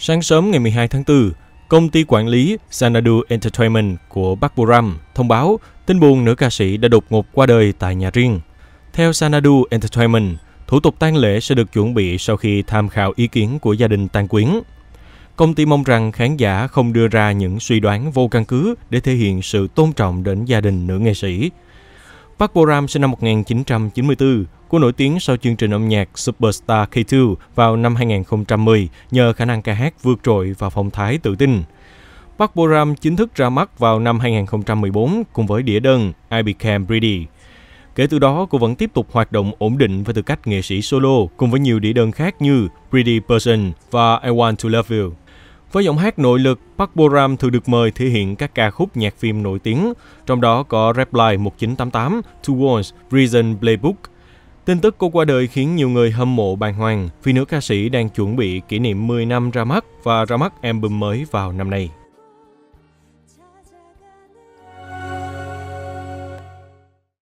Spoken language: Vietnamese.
Sáng sớm ngày 12 tháng 4, công ty quản lý Xanadu Entertainment của Bắc Buram thông báo tin buồn nữ ca sĩ đã đột ngột qua đời tại nhà riêng. Theo Xanadu Entertainment, thủ tục tang lễ sẽ được chuẩn bị sau khi tham khảo ý kiến của gia đình tang quyến. Công ty mong rằng khán giả không đưa ra những suy đoán vô căn cứ để thể hiện sự tôn trọng đến gia đình nữ nghệ sĩ, Park Bo Ram sinh năm 1994, cô nổi tiếng sau chương trình âm nhạc Superstar K2 vào năm 2010 nhờ khả năng ca hát vượt trội và phong thái tự tin. Park Bo Ram chính thức ra mắt vào năm 2014 cùng với đĩa đơn I Became Pretty. Kể từ đó, cô vẫn tiếp tục hoạt động ổn định với tư cách nghệ sĩ solo cùng với nhiều đĩa đơn khác như Pretty Person và I Want to Love You. Với giọng hát nội lực, Park Bo Ram thường được mời thể hiện các ca khúc nhạc phim nổi tiếng, trong đó có Reply 1988, Two Worlds, Prison Playbook. Tin tức cô qua đời khiến nhiều người hâm mộ bàng hoàng vì nữ ca sĩ đang chuẩn bị kỷ niệm 10 năm ra mắt và ra mắt album mới vào năm nay.